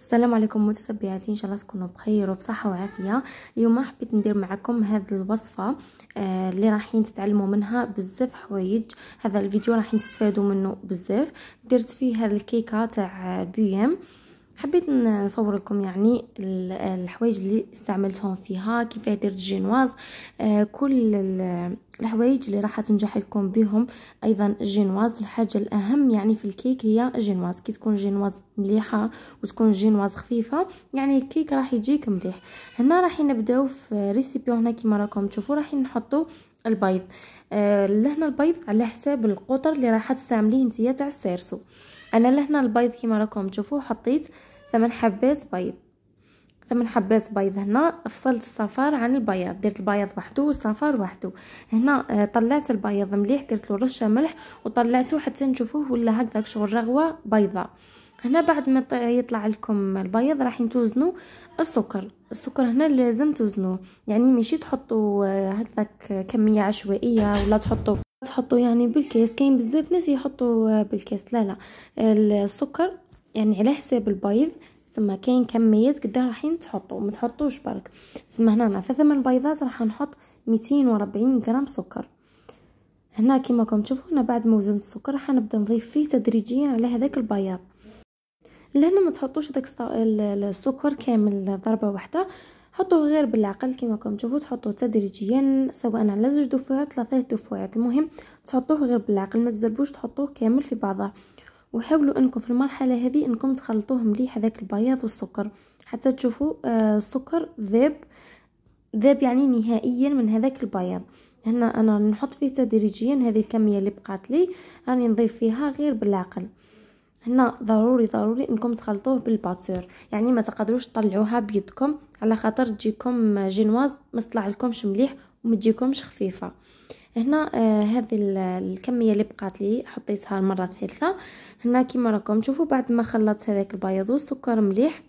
السلام عليكم متتبعاتي ان شاء الله تكونوا بخير وبصحه وعافيه اليوم حبيت ندير معكم هذه الوصفه آه اللي راحين تتعلموا منها بزاف حوايج هذا الفيديو راحين تستفادوا منه بزاف درت فيه هذه الكيكه تاع بيام آه حبيت نصور لكم يعني الحوايج اللي استعملتهم فيها كيفاه درت الجينواز آه، كل الحوايج اللي راح تنجح لكم بهم ايضا الجينواز الحاجه الاهم يعني في الكيك هي الجينواز كي تكون جينواز مليحه وتكون جينواز خفيفه يعني الكيك راح يجيك مليح هنا راح نبداو في ريسيبي هنا كيما راكم تشوفوا راح نحطوا البيض آه، لهنا البيض على حساب القطر اللي راح تستعمليه نتيا تاع السيرسو انا لهنا البيض كيما راكم تشوفوا حطيت ثمن حبات بيض ثمن حبات بيض هنا فصلت الصفار عن البياض درت البياض وحده والصفار وحده هنا آه، طلعت البياض مليح درت له رشه ملح وطلعته حتى نشوفوه ولا هكذاك شغل رغوه بيضاء هنا بعد ما يطلع لكم البيض راح توزنوا السكر السكر هنا لازم توزنوه يعني ماشي تحطوا آه، هكذاك كميه عشوائيه ولا تحطوا تحطوا يعني بالكاس كاين بزاف ناس يحطوا آه، بالكاس لا لا السكر يعني على حساب البيض تسمى كاين كم ميز قداه رايحين تحطوا ما تحطوش برك تسمى هنا انا في ثمن بيضات راح نحط 240 غرام سكر هنا كيما راكم تشوفوا هنا بعد ما وزنت السكر راح نبدا نضيف فيه تدريجيا على هذاك البياض لهنا ما تحطوش داك السكر كامل ضربه واحده حطوه غير بالعقل كيما راكم تشوفوا تحطوه تدريجيا سواء على زوج دفعات ثلاثه دفعات المهم تحطوه غير بالعقل ما تزربوش تحطوه كامل في بعضه وحاولوا انكم في المرحله هذه انكم تخلطوه مليح هذاك البياض والسكر حتى تشوفوا آه، السكر ذاب ذاب يعني نهائيا من هذاك البياض هنا انا نحط فيه تدريجيا هذه الكميه اللي بقات لي راني نضيف فيها غير بالعقل هنا ضروري ضروري انكم تخلطوه بالباتور يعني ما تقدروش تطلعوها بيدكم على خاطر تجيكم جينواز ما لكمش مليح وما تجيكمش خفيفه هنا آه هذه الكميه اللي بقات لي حطيتها المره الثالثه هنا كما راكم تشوفوا بعد ما خلطت هذاك البياض والسكر مليح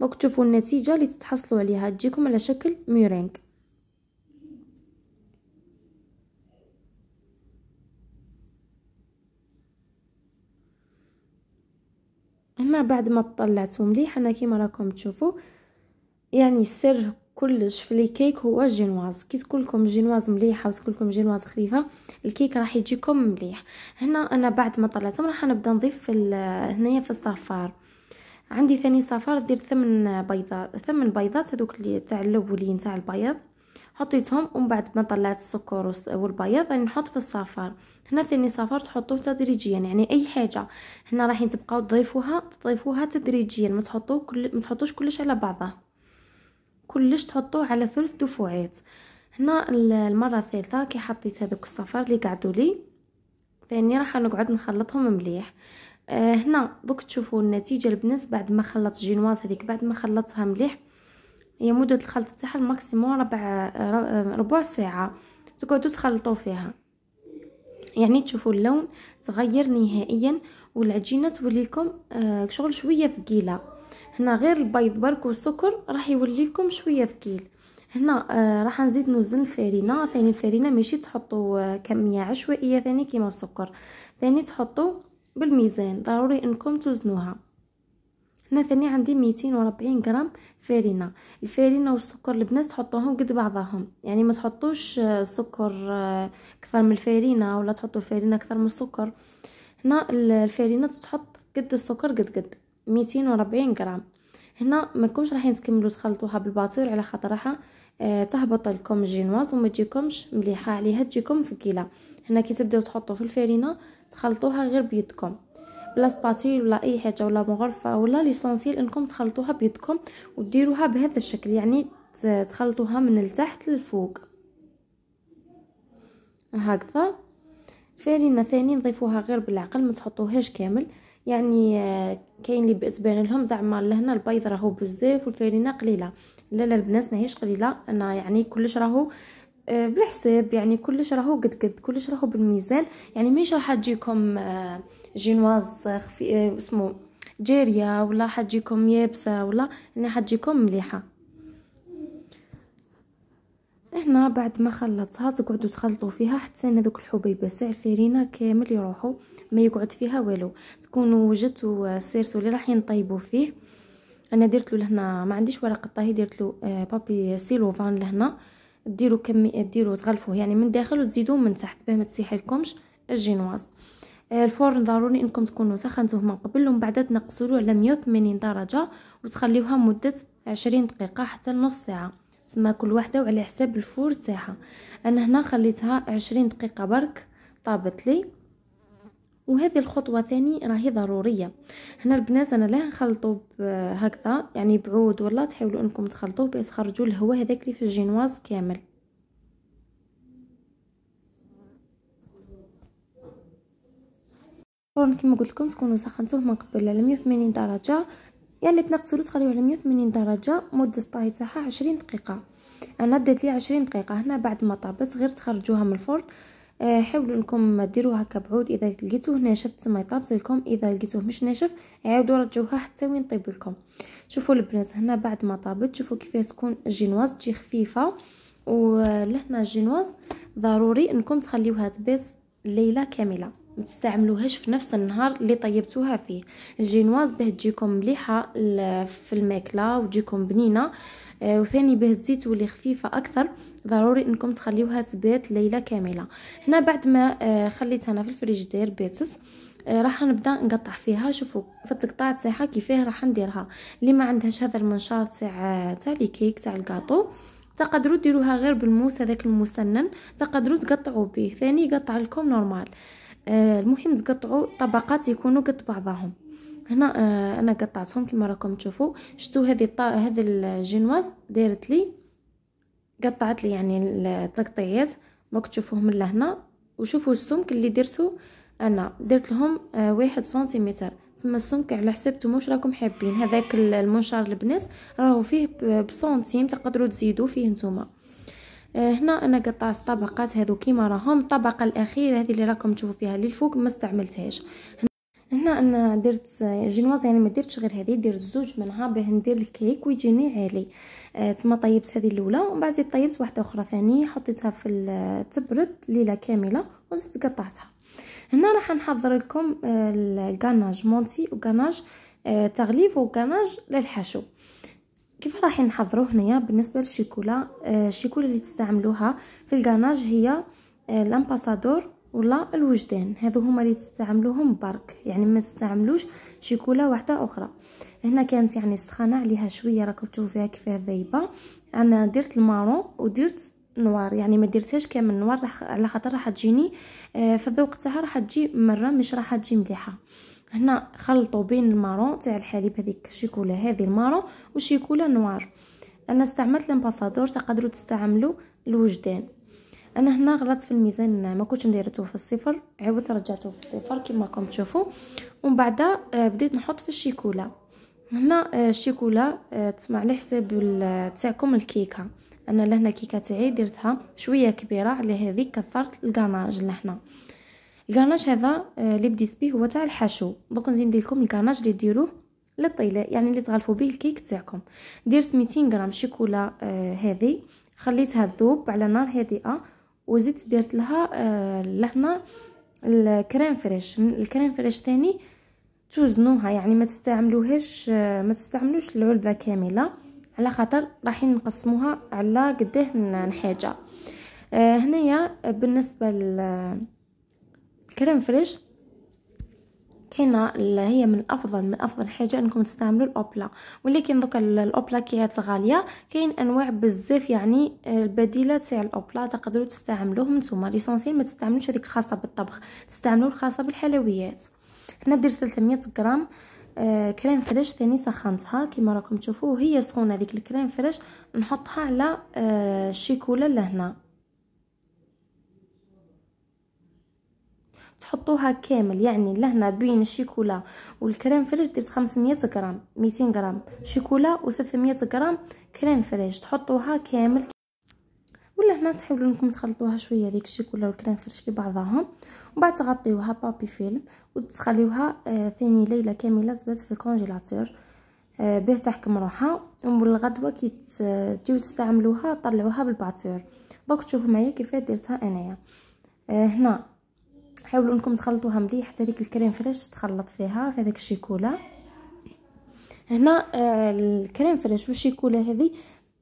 دونك تشوفوا النتيجه اللي تتحصلوا عليها تجيكم على شكل ميرينغ هنا بعد ما طلعته مليح انا كما راكم تشوفوا يعني السر كلش في الكيك هو الجينواز كي تكون لكم جينواز مليحه وتكون لكم جينواز خفيفه الكيك راح يجيكم مليح هنا انا بعد ما طلعتهم راح نبدا نضيف في هنايا في الصفار عندي ثاني صفار دير ثمن بيضات ثمن بيضات هذوك اللي تاع الاولين تاع البيض حطيتهم ومن بعد ما طلعت السكر والبيض راني يعني نحط في الصفار هنا ثاني صفار تحطوه تدريجيا يعني اي حاجه هنا راح تبقاو تضيفوها تضيفوها تدريجيا ما تحطوه كل ما تحطوش كلش على بعضه كلش تحطوه على ثلث دفوعات هنا المره الثالثه كي حطيت هذوك الصفار اللي قعدوا لي ثاني راح نقعد نخلطهم مليح آه، هنا دوك تشوفوا النتيجه البنات بعد ما خلطت جينواز هذيك بعد ما خلطتها مليح هي مده الخلط تاعها الماكسيموم ربع ربع ساعه تقعدوا تخلطوا فيها يعني تشوفوا اللون تغير نهائيا والعجينه تولي لكم آه، شغل شويه ثقيله هنا غير البيض برك والسكر راح يولي لكم شويه ثقيل هنا آه راح نزيد نوزن الفرينه ثاني الفرينه ماشي تحطوا آه، كميه عشوائيه ثاني كيما السكر ثاني تحطوا بالميزان ضروري انكم توزنوها هنا ثاني عندي 240 غرام فرينه الفرينه والسكر البنات تحطوهم قد بعضهم يعني ما تحطوش السكر آه، آه، اكثر من الفرينه ولا تحطوا فرينه اكثر من السكر هنا الفرينه تتحط قد السكر قد قد ميتين وربعين غرام هنا ما تكونش رايحين تكملوا تخلطوها بالباتور على خاطرها راح آه، تهبط لكم الجينواز وما تجيكمش مليحه عليها تجيكم فكيله هنا كي تبداو تحطوا في الفرينه تخلطوها غير بيدكم بلا سباتيل ولا اي حاجه ولا مغرفه ولا ليسونسيل انكم تخلطوها بيدكم وديروها بهذا الشكل يعني تخلطوها من التحت للفوق هكذا فرينه ثاني نضيفوها غير بالعقل ما تحطوهاش كامل يعني آه، كاين اللي باسبان لهم زعما لهنا البيض راهو بزاف والفرينه قليله لا لا البنات ماهيش قليله انا يعني كلش راهو آه، بالحساب يعني كلش راهو قد قد كلش راهو بالميزان يعني ماشي راح تجيكم آه، جينواز خفي اسمه جاريه ولا حتجيكم يابسه ولا انا يعني حتجيكم مليحه هنا بعد ما خلطتها تقعدوا تخلطوا فيها حتى ان ذوك الحبيبه تاع الفرينه كامل يروحوا ما يقعد فيها والو تكونوا وجدتوا السيرسو اللي راح ينطيبوا فيه انا درت له لهنا ما عنديش ورق الطهي درت له آه، بابي سيلوفان لهنا ديروا كمي ديروا تغلفوه يعني من داخل وتزيدوه من تحت باه ما تسيح لكمش الجينواز آه، الفرن ضروري انكم تكونوا سخنتوه من قبل ومن بعد تنقصوا على 180 درجه وتخليوها مده 20 دقيقه حتى نص ساعه تما كل وحده وعلى حساب الفور تاعها انا هنا خليتها عشرين دقيقه برك طابت لي وهذه الخطوه ثاني راهي ضروريه هنا البنات انا لا نخلطو هكذا يعني بعود ولا تحاولوا انكم تخلطوه باش خرجوا الهواء هذاك اللي في الجينواز كامل الفرن كما قلت لكم تكونوا سخنتوه من قبل على 180 درجه يعني تنقص له تخليه على 180 درجه مده الطهي تاعها 20 دقيقه انا ديت لي 20 دقيقه هنا بعد ما طابت غير تخرجوها من الفرن آه، حاولوا انكم ديروها بعود اذا لقيتوه ناشف تما يطاب لكم اذا لقيتوه مش ناشف عاودوا رجعوها حتى وين طيب لكم شوفوا البنات هنا بعد ما طابت شوفوا كيف تكون الجينواز تجي خفيفه ولهنا الجينواز ضروري انكم تخليوها تبات ليله كامله متستعملوهاش تستعملوهاش في نفس النهار اللي طيبتوها فيه الجينواز باه تجيكم مليحه في الماكله وتجيكم بنينه آه، وثاني باه تزيد تولي خفيفه اكثر ضروري انكم تخليوها تبات ليله كامله هنا بعد ما آه خليتها انا في الفريجيدير باتت آه، راح نبدا نقطع فيها شوفوا في التقطاع تاعها كيفاه راح نديرها اللي ما عندهاش هذا المنشار تاع آه، تاع لي كيك تاع الكاطو تقدروا ديروها غير بالموس هذاك المسنن تقدروا تقطعوا به ثاني قطع لكم نورمال آه، المهم تقطعوا طبقات يكونوا قد بعضهم هنا آه، انا قطعتهم كما راكم تشوفوا شفتوا هذه هذه الجينواز دارت لي قطعت لي يعني التقطيعات تشوفوه تشوفوهم لهنا وشوفوا السمك اللي درتو انا درت لهم آه، واحد سنتيمتر تما السمك على حساب نتوما واش راكم حابين هذاك المنشار البنات راهو فيه بسنتيم تقدروا تزيدوا فيه نتوما آه، هنا انا قطعت طبقات هذو كيما راهم الطبقه الاخيره هذه اللي راكم تشوفوا فيها للفوق ما استعملتهاش هنا انا درت جينواز يعني ما درتش غير هذه درت زوج منها باه ندير الكيك ويجيني عالي آه تما طيبت هذه الاولى ومن بعد طيبت واحده اخرى ثانيه حطيتها في تبرد ليله كامله وزدت قطعتها هنا راح نحضر لكم آه الكاناج مونتي وكاناج آه تغليف وكاناج للحشو كيف راح نحضرو هنايا بالنسبه للشيكولا آه، الشيكولا اللي تستعملوها في الكاناج هي آه، لامباسادور ولا الوجدان هذو هما اللي تستعملوهم برك يعني ما تستعملوش شيكولا واحده اخرى هنا كانت يعني سخانه عليها شويه راكم تشوفوا فيها كيفاه ذايبه انا درت المارون ودرت نوار يعني ما درتهاش كامل نوار على خاطر راح تجيني آه، في الذوق تاعها راح تجي مره مش راح تجي مليحه هنا خلطوا بين المارون تاع الحليب هذيك الشيكولا هذه المارون وشيكولا نوار انا استعملت لامباسادور تقدروا تستعملوا الوجدان انا هنا غلطت في الميزان ما كنتش نديرته في الصفر عاودت رجعته في الصفر كما راكم تشوفوا ومن بعد آه، بديت نحط في الشيكولا هنا آه، الشيكولا آه، تسمع على حساب تاعكم الكيكه انا لهنا الكيكه تاعي درتها شويه كبيره على هذيك كثرت الكاناج لهنا الكرناج هذا آه، اللي بديت به هو تاع الحشو دوك نزيد ندير لكم الكرناج اللي ديروه للطيلاء يعني اللي تغلفوا به الكيك تاعكم درت 200 غرام شيكولا آه، هذه خليتها تذوب على نار هادئه وزدت درت لها آه، لهنا الكريم فريش الكريم فريش ثاني توزنوها يعني ما تستعملوهاش ما تستعملوش العلبه كامله على خاطر رايحين نقسموها على قداه نحاجه هنايا بالنسبه كريم فريش كاينه هي من افضل من افضل حاجه انكم تستعملوا الاوبلا ولكن دوك الاوبلا كيات الغاليه كاين انواع بزاف يعني آه، البديله تاع الاوبلا تقدروا تستعملوهم نتوما ليسونسيل ما تستعملوش هذيك الخاصه بالطبخ تستعملوا الخاصه بالحلويات هنا درت 300 غرام آه، كريم فريش ثاني سخنتها كما راكم تشوفوا هي سخونه هذيك الكريم فريش نحطها على الشيكولا آه، لهنا تحطوها كامل يعني لهنا بين الشيكولا والكريم فريش درت 500 غرام 200 غرام شيكولا و300 غرام كريم فريش تحطوها كامل ولا هنا تحاولوا انكم تخلطوها شويه هذيك الشيكولا والكريم فريش لبعضهم ومن بعد تغطيوها بابي فيلم وتخليوها آه ثاني ليله كامله تبات في الكونجيلاتور آه باه تحكم روحها ومن الغدوه كي تجيو تستعملوها طلعوها بالباتور دونك تشوفوا معايا كيفاه درتها انايا آه هنا حاولوا انكم تخلطوها مليح حتى ديك الكريم فريش تخلط فيها في هذاك الشيكولا هنا آه، الكريم فريش والشيكولا هذه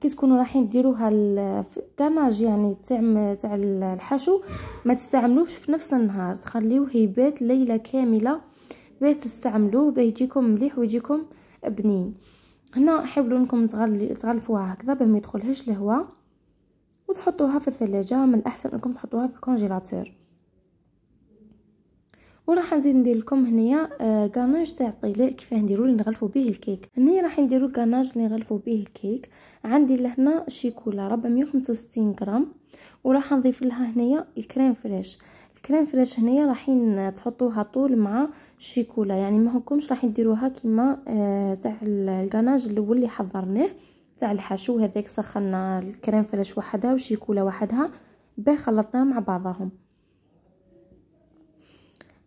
كي تكونوا رايحين ديروها الدماج يعني تاع تاع الحشو ما تستعملوش في نفس النهار تخليوه يبات ليله كامله باش تستعملوه باش يجيكم مليح ويجيكم بنين هنا حاولوا انكم تغلفوها هكذا باش ما يدخلهاش الهواء وتحطوها في الثلاجه من الاحسن انكم تحطوها في الكونجيلاتور وراح نزيد ندير لكم هنايا غاناج تاع الطلاء كيفاه نديرو اللي نغلفوا به الكيك هنايا راح نديرو غاناج اللي نغلفوا به الكيك عندي لهنا شيكولا 465 غرام وراح نضيف لها هنايا الكريم فريش الكريم فريش هنايا راحين تحطوها طول مع الشيكولا يعني ما هكمش راح ديروها كيما آه، تاع الغاناج الاول اللي حضرناه تاع الحشو هذاك سخنا الكريم فريش وحدها وشيكولا وحدها باه خلطناها مع بعضهم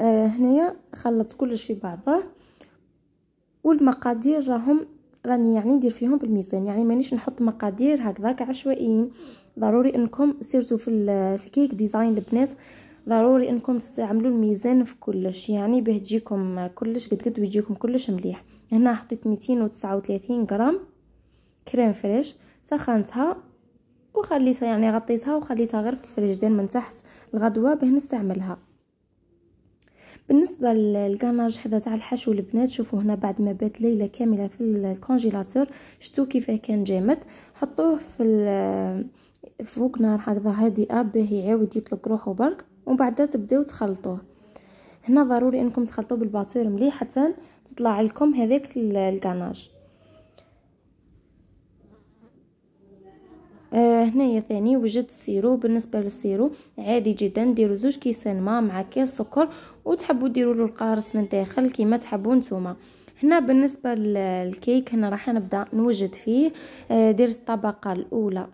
آه، هنايا خلط كلش في بعضه والمقادير راهم راني يعني ندير فيهم بالميزان يعني مانيش نحط مقادير هكذاك عشوائيين ضروري انكم سيرتو في الكيك ديزاين البنات ضروري انكم تستعملوا الميزان في كلش يعني باه تجيكم كلش قد قد ويجيكم كلش مليح هنا حطيت 239 غرام كريم فريش سخنتها وخليتها يعني غطيتها وخليتها غير في الفريجدان من تحت الغدوه باه نستعملها بالنسبه للكاناج حدا تاع الحشو البنات شوفوا هنا بعد ما بات ليله كامله في الكونجيلاتور شفتوا كيفاه كان جامد حطوه في فوق نار هكذا هادئه باه يعاود يطلق روحو برك ومن بعد تبداو تخلطوه هنا ضروري انكم تخلطوه بالباتور مليح حتى تطلع لكم هذاك الكاناج آه هنايا ثاني وجدت السيرو بالنسبه للسيرو عادي جدا ديروا زوج كيسان ما مع كاس سكر وتحبوا ديروا له القارص من الداخل كيما تحبوا نتوما هنا بالنسبه للكيك هنا راح نبدا نوجد فيه آه درت الطبقه الاولى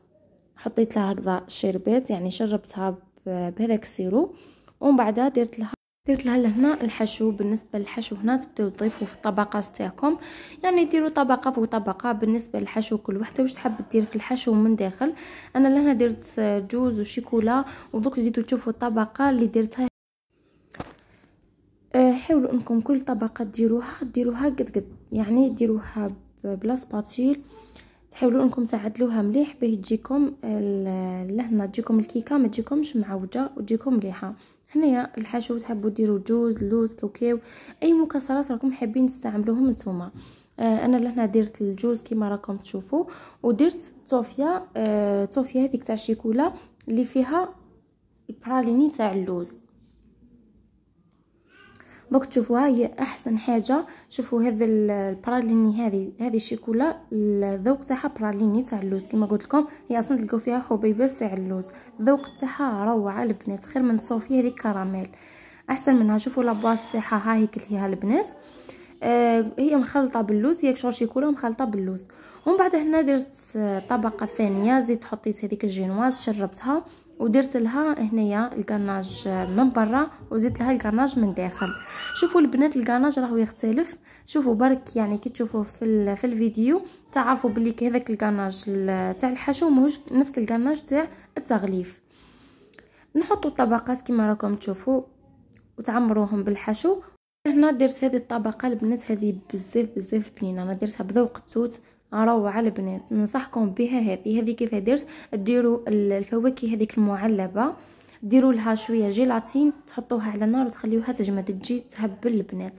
حطيت لها هكذا شربات يعني شربتها بهذاك السيرو ومن بعدها درت لها درت لها لهنا الحشو بالنسبه للحشو هنا تبداو تضيفوا في الطبقات تاعكم يعني ديروا طبقه فوق طبقه بالنسبه للحشو كل وحده واش تحب دير في الحشو من داخل انا لهنا درت جوز وشيكولا ودوك زيدوا تشوفوا الطبقه اللي درتها أه، حاولوا انكم كل طبقه ديروها ديروها قد قد يعني ديروها بلا سباتيل تحاولوا انكم تعدلوها مليح باه تجيكم لهنا تجيكم الكيكه ما تجيكمش معوجه وتجيكم مليحه هنايا الحشو تحبوا ديروا جوز لوز كوكيو اي مكسرات راكم حابين تستعملوهم نتوما آه انا لهنا درت الجوز كما راكم تشوفوا ودرت صوفيا آه طوفيه هذيك تاع الشيكولا اللي فيها البراليني تاع اللوز دونك تشوفوها هي احسن حاجه شوفوا هذا البراليني هذه هذه الشيكولا الذوق تاعها براليني تاع اللوز كما قلت لكم هي اصلا تلقاو فيها حبيبات تاع اللوز الذوق تاعها روعه البنات خير من صوفي هذه كراميل احسن منها شوفوا لاباس تاعها ها هي كليها البنات آه، هي مخلطه باللوز هي شغل شيكولا مخلطه باللوز ومن بعد هنا درت الطبقه آه، الثانيه زيت حطيت هذيك الجينواز شربتها ودرت لها هنايا الكرناج من برا وزدت لها الكرناج من داخل شوفوا البنات الكرناج راهو يختلف شوفوا برك يعني كي تشوفوه في في الفيديو تعرفوا بلي هذاك الكرناج تاع الحشو ماهوش نفس الكرناج تاع التغليف نحطوا الطبقات كما راكم تشوفوا وتعمروهم بالحشو هنا درت هذه الطبقه البنات هذه بزاف بزاف بنينه انا درتها بذوق التوت روعه البنات ننصحكم بها هذه هذه كيف درت ديروا الفواكه هذيك المعلبه ديروا لها شويه جيلاتين تحطوها على النار وتخليوها تجمد تجي تهبل البنات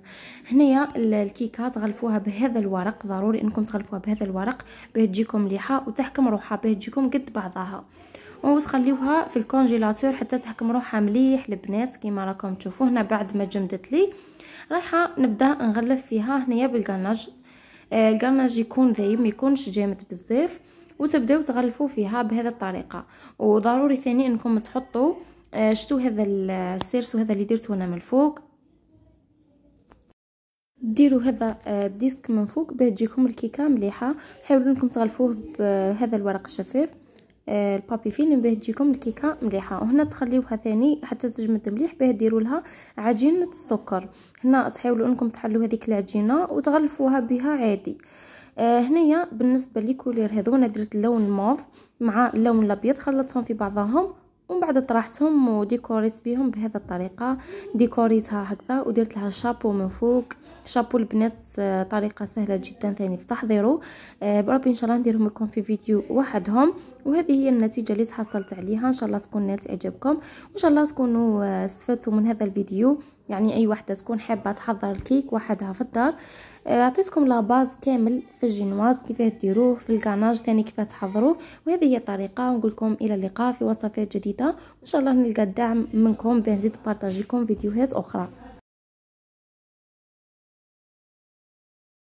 هنايا الكيكه تغلفوها بهذا الورق ضروري انكم تغلفوها بهذا الورق باه تجيكم مليحه وتحكم روحها باه تجيكم قد بعضها وتخليوها في الكونجيلاتور حتى تحكم روحها مليح البنات كيما راكم تشوفوا هنا بعد ما جمدت لي رايحه نبدا نغلف فيها هنايا بالكاناج آه، الكرناج يكون ذايب ما يكونش جامد بزاف وتبداو تغلفوا فيها بهذا الطريقه وضروري ثاني انكم تحطوا آه، شتو هذا السيرس وهذا اللي درتو انا من الفوق ديروا هذا الديسك آه، من فوق باه تجيكم الكيكه مليحه حاولوا انكم تغلفوه بهذا الورق الشفاف آه، البابي فيلم باه تجيكم الكيكه مليحه وهنا تخليوها ثاني حتى تجمد مليح باه ديروا لها عجينه السكر هنا تحاولوا انكم تحلوا هذيك العجينه وتغلفوها بها عادي آه، هنايا بالنسبه لكولير هذو انا درت اللون الموف مع اللون الابيض خلطتهم في بعضهم ومن بعد طرحتهم وديكوريت بيهم بهذه الطريقه ديكوريتها هكذا ودرت لها شابو من فوق شابو البنات آه، طريقه سهله جدا ثاني في تحضيره آه، بربي ان شاء الله نديرهم لكم في فيديو وحدهم وهذه هي النتيجه اللي تحصلت عليها ان شاء الله تكون نالت اعجابكم وان شاء الله تكونوا آه، استفدتوا من هذا الفيديو يعني اي وحده تكون حابه تحضر الكيك وحدها في الدار عطيتكم باز كامل في الجينواز كيفاه ديروه في الكاناج ثاني كيفاه تحضروه وهذه هي الطريقه ونقول لكم الى اللقاء في وصفات جديده وان شاء الله نلقى الدعم منكم باه نزيد بارطاجيكم فيديوهات اخرى